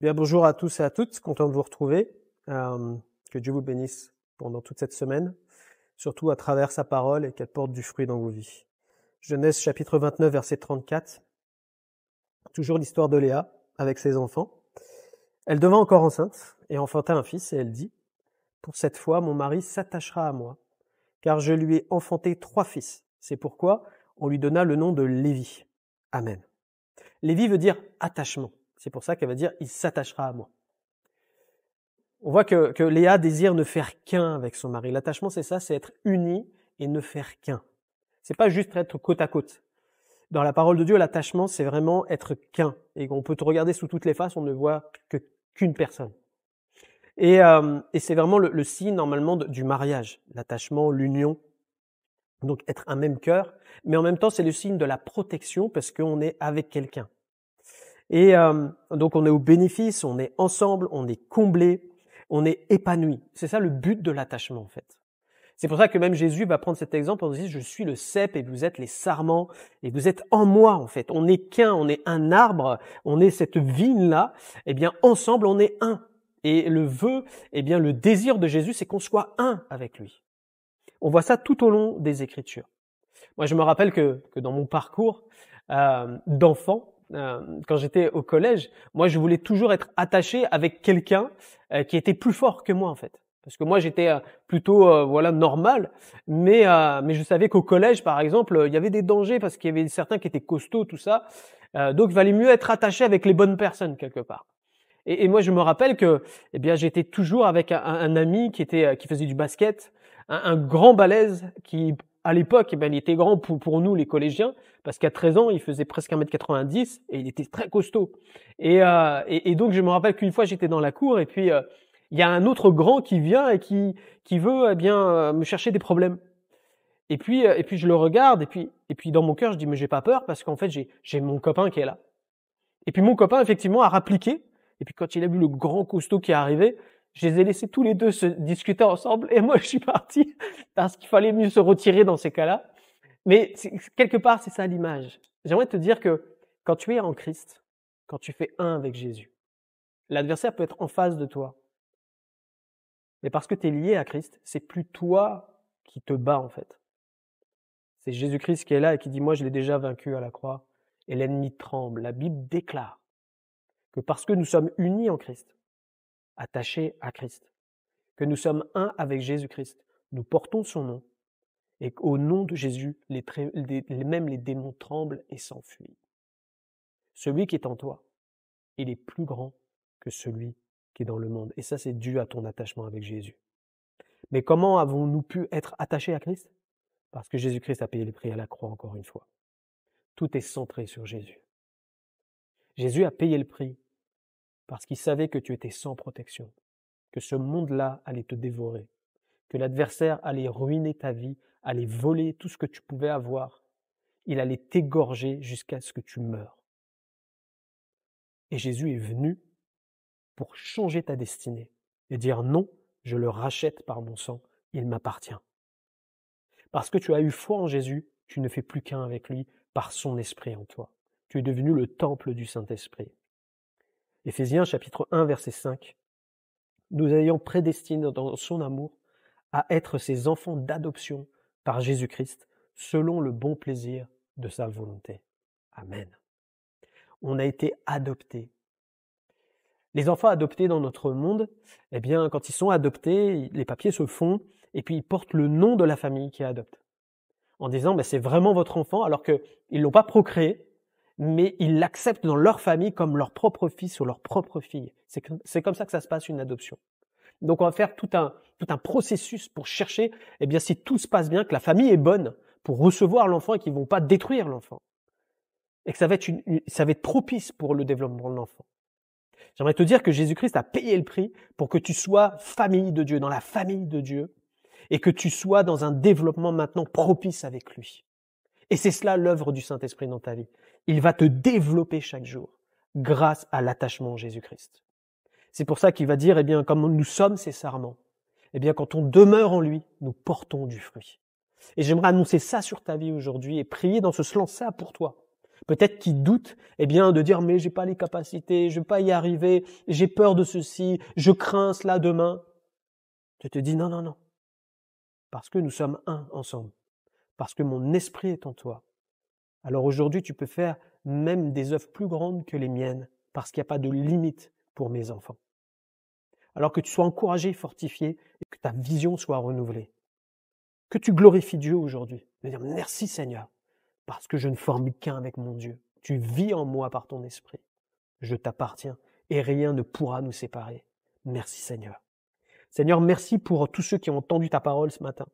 Eh bien, bonjour à tous et à toutes, content de vous retrouver. Euh, que Dieu vous bénisse pendant toute cette semaine, surtout à travers sa parole et qu'elle porte du fruit dans vos vies. Genèse chapitre 29, verset 34. Toujours l'histoire de Léa avec ses enfants. Elle devint encore enceinte et enfanta un fils et elle dit, Pour cette fois, mon mari s'attachera à moi, car je lui ai enfanté trois fils. C'est pourquoi on lui donna le nom de Lévi. Amen. Lévi veut dire attachement. C'est pour ça qu'elle va dire il s'attachera à moi. On voit que, que Léa désire ne faire qu'un avec son mari. L'attachement, c'est ça, c'est être uni et ne faire qu'un. C'est pas juste être côte à côte. Dans la parole de Dieu, l'attachement, c'est vraiment être qu'un. Et on peut te regarder sous toutes les faces, on ne voit que qu'une personne. Et, euh, et c'est vraiment le, signe normalement du mariage, l'attachement, l'union. Donc être un même cœur, mais en même temps c'est le signe de la protection parce qu'on est avec quelqu'un. Et euh, donc on est au bénéfice, on est ensemble, on est comblé, on est épanoui. C'est ça le but de l'attachement en fait. C'est pour ça que même Jésus va prendre cet exemple en disant je suis le cep et vous êtes les sarments et vous êtes en moi en fait. On n'est qu'un, on est un arbre, on est cette vigne là. Eh bien ensemble on est un. Et le vœu, eh bien le désir de Jésus, c'est qu'on soit un avec lui. On voit ça tout au long des Écritures. Moi je me rappelle que, que dans mon parcours euh, d'enfant, euh, quand j'étais au collège, moi je voulais toujours être attaché avec quelqu'un euh, qui était plus fort que moi en fait. Parce que moi j'étais euh, plutôt voilà normal, mais mais je savais qu'au collège par exemple il y avait des dangers parce qu'il y avait certains qui étaient costauds tout ça. donc il valait mieux être attaché avec les bonnes personnes quelque part. Et, moi je me rappelle que eh bien j'étais toujours avec un, ami qui était qui faisait du basket, un, un grand balèze qui à l'époque, eh ben, il était grand pour, nous, les collégiens, parce qu'à 13 ans, il faisait presque 1m90 et il était très costaud. Euh, et, donc, je me rappelle qu'une fois, j'étais dans la cour et puis euh, il y a un autre grand qui vient et qui, veut eh bien euh, me chercher des problèmes. Et puis, et puis je le regarde et puis, et puis dans mon cœur, je dis mais j'ai pas peur parce qu'en fait, j'ai mon copain qui est là. Et puis mon copain, effectivement, a rappliqué. Et puis quand il a vu le grand costaud qui est arrivé, je les ai laissés tous les deux se discuter ensemble et moi je suis parti parce qu'il fallait mieux se retirer dans ces cas-là. Mais quelque part, c'est ça l'image. J'aimerais te dire que quand tu es en Christ, quand tu fais un avec Jésus, l'adversaire peut être en face de toi. Mais parce que tu es lié à Christ, c'est plus toi qui te bats en fait. C'est Jésus-Christ qui est là et qui dit Moi, je l'ai déjà vaincu à la croix. Et l'ennemi tremble. La Bible déclare que parce que nous sommes unis en Christ, attachés à Christ, que nous sommes un avec Jésus-Christ, nous portons son nom, et qu'au nom de Jésus, même les démons tremblent et s'enfuient. Celui qui est en toi, il est plus grand que celui qui est dans le monde. Et ça, c'est dû à ton attachement avec Jésus. Mais comment avons-nous pu être attachés à Christ Parce que Jésus-Christ a payé le prix à la croix encore une fois. Tout est centré sur Jésus. Jésus a payé le prix parce qu'il savait que tu étais sans protection, que ce monde-là allait te dévorer, que l'adversaire allait ruiner ta vie, allait voler tout ce que tu pouvais avoir, il allait t'égorger jusqu'à ce que tu meurs. Et Jésus est venu pour changer ta destinée et dire non, je le rachète par mon sang, il m'appartient. Parce que tu as eu foi en Jésus, tu ne fais plus qu'un avec lui par son esprit en toi. Tu es devenu le temple du Saint-Esprit. Éphésiens chapitre 1 verset 5. Nous ayons prédestiné dans son amour à être ses enfants d'adoption par Jésus-Christ selon le bon plaisir de sa volonté. Amen. On a été adoptés. Les enfants adoptés dans notre monde, eh bien, quand ils sont adoptés, les papiers se font et puis ils portent le nom de la famille qui adopte. En disant, ben, c'est vraiment votre enfant alors qu'ils ne l'ont pas procréé, mais ils l'acceptent dans leur famille comme leur propre fils ou leur propre fille. C'est comme ça que ça se passe une adoption. Donc on va faire tout un, tout un processus pour chercher, eh bien si tout se passe bien, que la famille est bonne pour recevoir l'enfant et qu'ils vont pas détruire l'enfant. Et que ça va être, ça va être propice pour le développement de l'enfant. J'aimerais te dire que Jésus-Christ a payé le prix pour que tu sois famille de Dieu, dans la famille de Dieu, et que tu sois dans un développement maintenant propice avec lui. Et c'est cela l'œuvre du Saint-Esprit dans ta vie. Il va te développer chaque jour grâce à l'attachement à Jésus-Christ. C'est pour ça qu'il va dire, eh bien, comme nous sommes ses serments, eh bien, quand on demeure en lui, nous portons du fruit. Et j'aimerais annoncer ça sur ta vie aujourd'hui et prier dans ce sens pour toi. Peut-être qu'il doute, eh bien, de dire, mais j'ai pas les capacités, je vais pas y arriver, j'ai peur de ceci, je crains cela demain. Je te dis, non, non, non. Parce que nous sommes un ensemble parce que mon esprit est en toi. Alors aujourd'hui, tu peux faire même des œuvres plus grandes que les miennes, parce qu'il n'y a pas de limite pour mes enfants. Alors que tu sois encouragé, fortifié, et que ta vision soit renouvelée. Que tu glorifies Dieu aujourd'hui, dire merci Seigneur, parce que je ne forme qu'un avec mon Dieu. Tu vis en moi par ton esprit. Je t'appartiens et rien ne pourra nous séparer. Merci Seigneur. Seigneur, merci pour tous ceux qui ont entendu ta parole ce matin.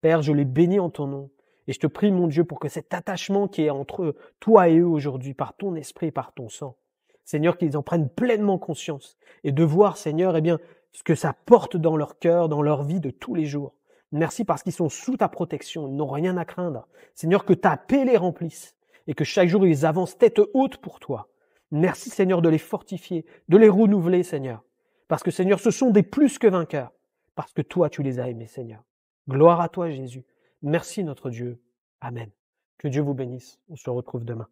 Père, je les bénis en ton nom. Et je te prie, mon Dieu, pour que cet attachement qui est entre toi et eux aujourd'hui, par ton esprit et par ton sang, Seigneur, qu'ils en prennent pleinement conscience et de voir, Seigneur, eh bien, ce que ça porte dans leur cœur, dans leur vie de tous les jours. Merci parce qu'ils sont sous ta protection, ils n'ont rien à craindre. Seigneur, que ta paix les remplisse et que chaque jour ils avancent tête haute pour toi. Merci, Seigneur, de les fortifier, de les renouveler, Seigneur. Parce que, Seigneur, ce sont des plus que vainqueurs. Parce que toi, tu les as aimés, Seigneur. Gloire à toi, Jésus. Merci notre Dieu. Amen. Que Dieu vous bénisse. On se retrouve demain.